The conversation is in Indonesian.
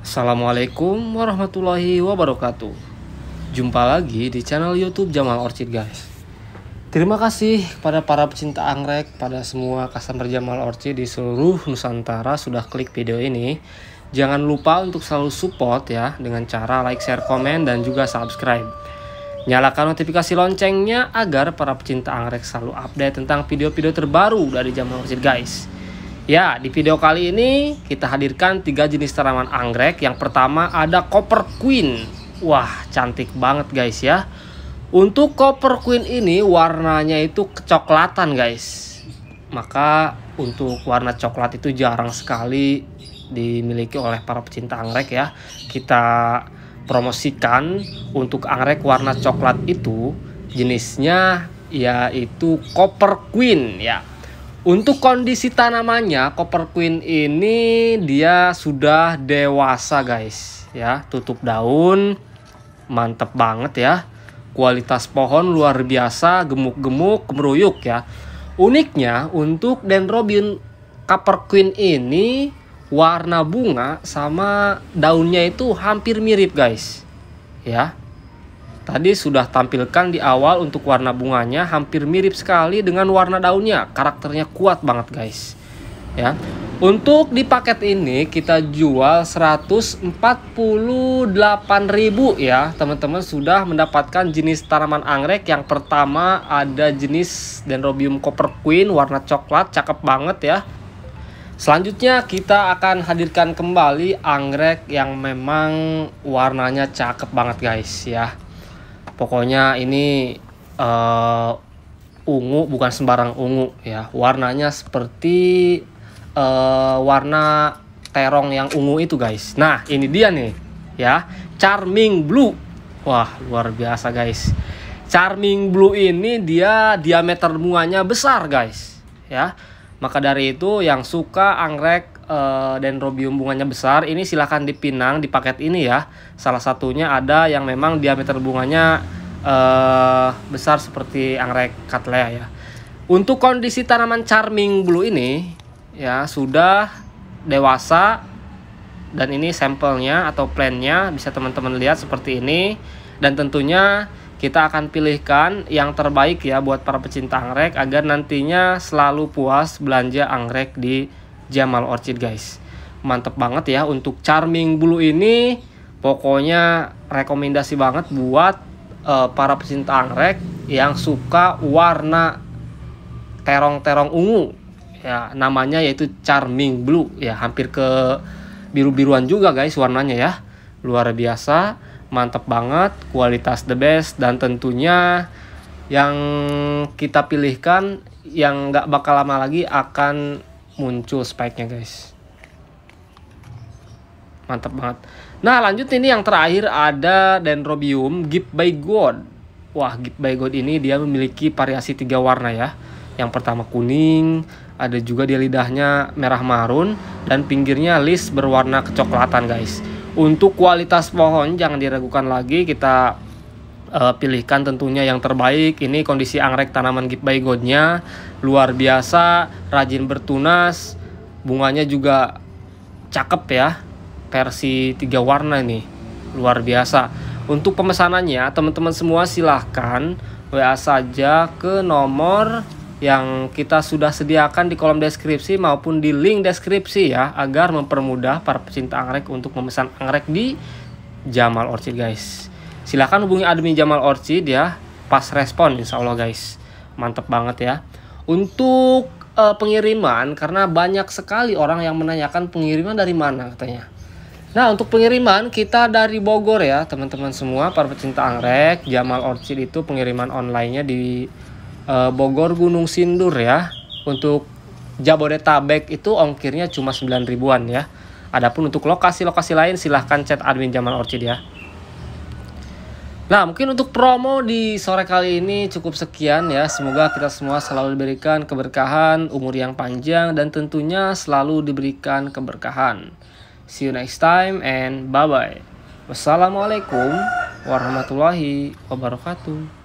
Assalamualaikum warahmatullahi wabarakatuh. Jumpa lagi di channel YouTube Jamal Orchid guys. Terima kasih kepada para pecinta anggrek, pada semua customer Jamal Orchid di seluruh Nusantara sudah klik video ini. Jangan lupa untuk selalu support ya dengan cara like, share, komen dan juga subscribe. Nyalakan notifikasi loncengnya agar para pecinta anggrek selalu update tentang video-video terbaru dari Jamal Orchid guys. Ya, di video kali ini kita hadirkan tiga jenis tanaman anggrek. Yang pertama ada Copper Queen. Wah, cantik banget guys ya. Untuk Copper Queen ini warnanya itu kecoklatan guys. Maka untuk warna coklat itu jarang sekali dimiliki oleh para pecinta anggrek ya. Kita promosikan untuk anggrek warna coklat itu jenisnya yaitu Copper Queen ya. Untuk kondisi tanamannya, Copper Queen ini dia sudah dewasa guys. Ya, tutup daun, mantep banget ya. Kualitas pohon luar biasa, gemuk-gemuk, meruyuk ya. Uniknya untuk dendrobium Copper Queen ini warna bunga sama daunnya itu hampir mirip guys. Ya, Tadi sudah tampilkan di awal untuk warna bunganya hampir mirip sekali dengan warna daunnya. Karakternya kuat banget guys. Ya. Untuk di paket ini kita jual 148.000 ya. Teman-teman sudah mendapatkan jenis tanaman anggrek yang pertama ada jenis Dendrobium Copper Queen warna coklat, cakep banget ya. Selanjutnya kita akan hadirkan kembali anggrek yang memang warnanya cakep banget guys ya pokoknya ini uh, ungu bukan sembarang ungu ya warnanya seperti uh, warna terong yang ungu itu guys nah ini dia nih ya charming blue wah luar biasa guys charming blue ini dia diameter bunganya besar guys ya maka dari itu yang suka anggrek uh, dendrobium bunganya besar ini silahkan dipinang di paket ini ya salah satunya ada yang memang diameter bunganya uh, besar seperti anggrek katlea ya. Untuk kondisi tanaman charming blue ini ya sudah dewasa dan ini sampelnya atau plannya bisa teman-teman lihat seperti ini dan tentunya kita akan pilihkan yang terbaik ya buat para pecinta anggrek agar nantinya selalu puas belanja anggrek di Jamal Orchid guys mantep banget ya untuk charming blue ini pokoknya rekomendasi banget buat uh, para pecinta anggrek yang suka warna terong-terong ungu ya namanya yaitu charming blue ya hampir ke biru-biruan juga guys warnanya ya luar biasa mantep banget kualitas the best dan tentunya yang kita pilihkan yang nggak bakal lama lagi akan muncul spike nya guys mantap banget. Nah lanjut ini yang terakhir ada Dendrobium Gift by God. Wah Gift by God ini dia memiliki variasi tiga warna ya. Yang pertama kuning, ada juga dia lidahnya merah marun, dan pinggirnya list berwarna kecoklatan guys. Untuk kualitas pohon jangan diragukan lagi kita uh, pilihkan tentunya yang terbaik. Ini kondisi anggrek tanaman Gift by godnya luar biasa, rajin bertunas, bunganya juga cakep ya versi tiga warna ini luar biasa untuk pemesanannya teman-teman semua silahkan WA saja ke nomor yang kita sudah sediakan di kolom deskripsi maupun di link deskripsi ya agar mempermudah para pecinta anggrek untuk memesan anggrek di Jamal Orchid guys silahkan hubungi admin Jamal Orchid ya pas respon insya Allah guys mantep banget ya untuk eh, pengiriman karena banyak sekali orang yang menanyakan pengiriman dari mana katanya Nah, untuk pengiriman kita dari Bogor ya, teman-teman semua para pecinta anggrek, Jamal Orchid itu pengiriman online-nya di e, Bogor Gunung Sindur ya. Untuk Jabodetabek itu ongkirnya cuma 9 ribuan ya. Adapun untuk lokasi-lokasi lain silahkan chat admin Jamal Orchid ya. Nah, mungkin untuk promo di sore kali ini cukup sekian ya. Semoga kita semua selalu diberikan keberkahan, umur yang panjang dan tentunya selalu diberikan keberkahan. See you next time and bye-bye. Wassalamualaikum warahmatullahi wabarakatuh.